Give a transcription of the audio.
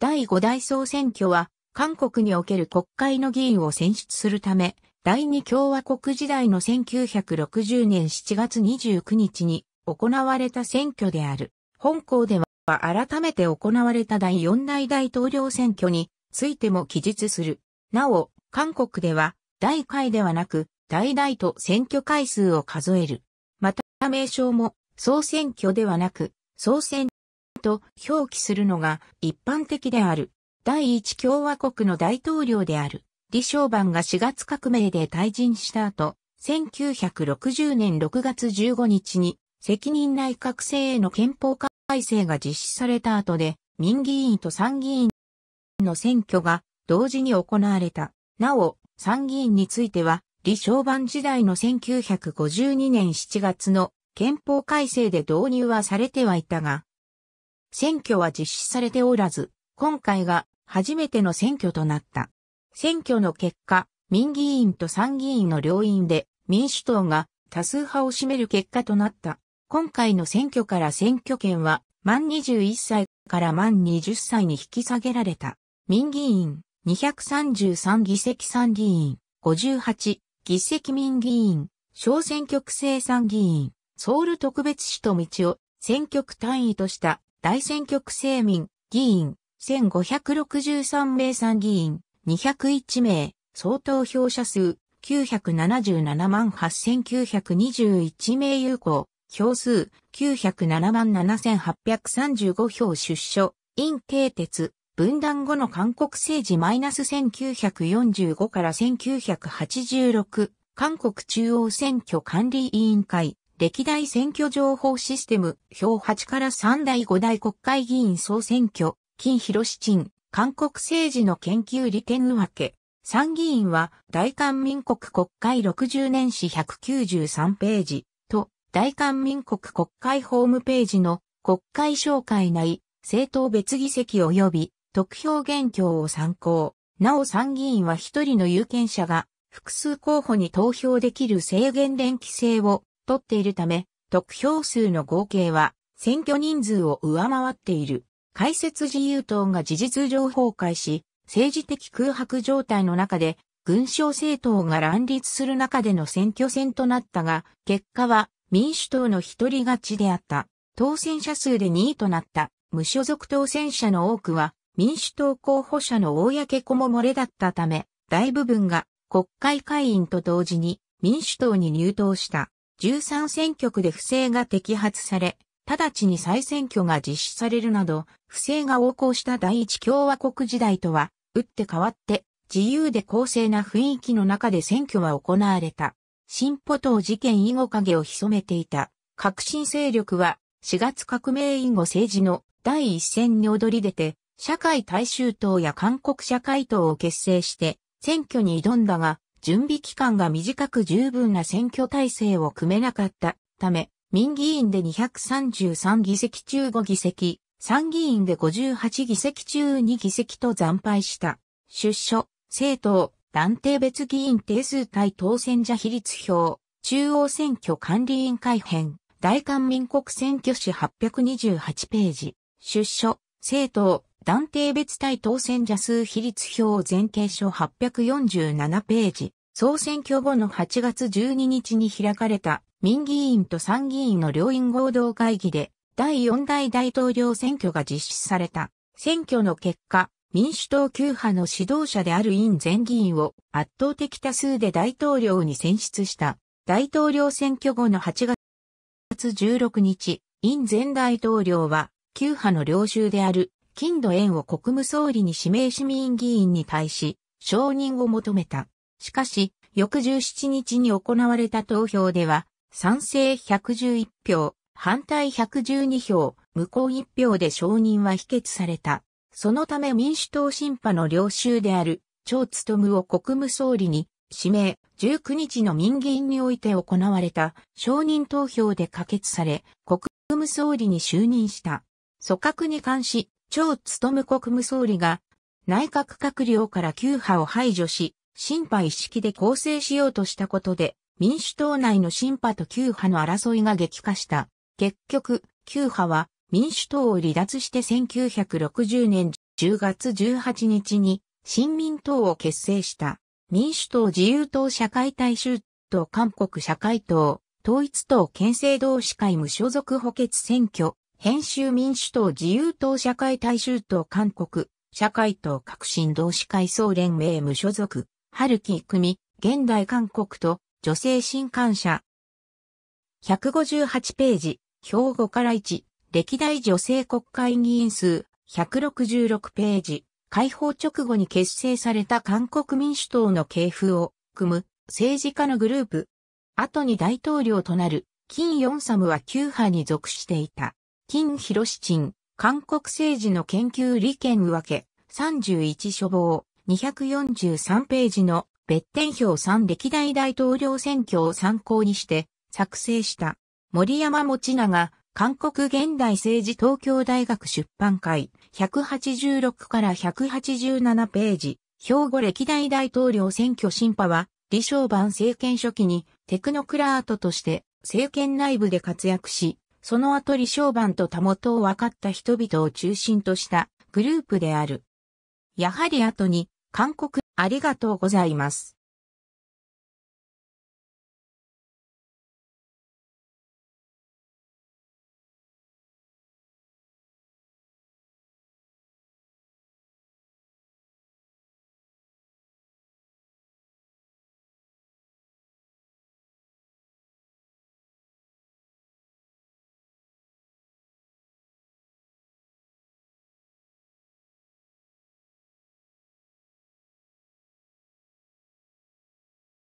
第5代総選挙は、韓国における国会の議員を選出するため、第二共和国時代の1960年7月29日に行われた選挙である。本校では改めて行われた第4代大統領選挙についても記述する。なお、韓国では大会ではなく大々と選挙回数を数える。また名称も総選挙ではなく総選挙と表記するのが一般的である。第一共和国の大統領である。李承晩が4月革命で退陣した後、1960年6月15日に責任内閣制への憲法改正が実施された後で、民議員と参議院の選挙が同時に行われた。なお、参議院については、李承晩時代の1952年7月の憲法改正で導入はされてはいたが、選挙は実施されておらず、今回が初めての選挙となった。選挙の結果、民議員と参議院の両院で民主党が多数派を占める結果となった。今回の選挙から選挙権は満21歳から満20歳に引き下げられた。民議員233議席参議院58議席民議員小選挙区制参議院ソウル特別市と道を選挙区単位とした大選挙区政民、議員、1563名参議院、201名、総投票者数、977万8921名有効、票数、907万7835票出所、陰慶鉄、分断後の韓国政治マイナス1945から1986、韓国中央選挙管理委員会、歴代選挙情報システム、表8から3代5代国会議員総選挙、金広市鎮、韓国政治の研究利点分け。参議院は、大韓民国国会60年史193ページと、大韓民国国会ホームページの国会紹介内、政党別議席及び得票現況を参考。なお参議院は一人の有権者が複数候補に投票できる制限連期制を取っているため、得票数の合計は選挙人数を上回っている。解説自由党が事実上崩壊し、政治的空白状態の中で、軍省政党が乱立する中での選挙戦となったが、結果は民主党の一人勝ちであった。当選者数で2位となった。無所属当選者の多くは、民主党候補者の公子も漏れだったため、大部分が国会会員と同時に民主党に入党した。13選挙区で不正が摘発され、直ちに再選挙が実施されるなど、不正が横行した第一共和国時代とは、打って変わって、自由で公正な雰囲気の中で選挙は行われた。進歩党事件以後影を潜めていた。革新勢力は、4月革命以後政治の第一線に躍り出て、社会大衆党や韓国社会党を結成して、選挙に挑んだが、準備期間が短く十分な選挙体制を組めなかったため、民議員で233議席中5議席、参議院で58議席中2議席と惨敗した。出所、政党、断定別議員定数対当選者比率表、中央選挙管理委員会編、大韓民国選挙史828ページ、出所、政党、断定別対当選者数比率表全景書847ページ。総選挙後の8月12日に開かれた民議員と参議院の両院合同会議で第4代大統領選挙が実施された。選挙の結果、民主党旧派の指導者である院前議員を圧倒的多数で大統領に選出した。大統領選挙後の8月16日、院前大統領は旧派の領袖である金土円を国務総理に指名市民議員に対し、承認を求めた。しかし、翌17日に行われた投票では、賛成111票、反対112票、無効1票で承認は否決された。そのため民主党審判の領袖である、張務を国務総理に指名、19日の民議員において行われた承認投票で可決され、国務総理に就任した。組閣に関し、超務国務総理が、内閣閣僚から旧派を排除し、審派一式で構成しようとしたことで、民主党内の審派と旧派の争いが激化した。結局、旧派は民主党を離脱して1960年10月18日に新民党を結成した。民主党自由党社会大衆党韓国社会党統一党憲政同志会無所属補欠選挙編集民主党自由党社会大衆党韓国、社会党革新同志会総連盟無所属、春木組、現代韓国と女性新刊社。158ページ、兵庫から1、歴代女性国会議員数、166ページ、解放直後に結成された韓国民主党の系譜を組む政治家のグループ。後に大統領となる、金ヨンサムは旧派に属していた。金広志鎮、韓国政治の研究利権分け、31書房、243ページの別点表3歴代大統領選挙を参考にして作成した森山持長、韓国現代政治東京大学出版会186から187ページ、兵庫歴代大統領選挙審判は、李承晩政権初期にテクノクラートとして政権内部で活躍し、その後李承晩とた元を分かった人々を中心としたグループである。やはり後に、韓国、ありがとうございます。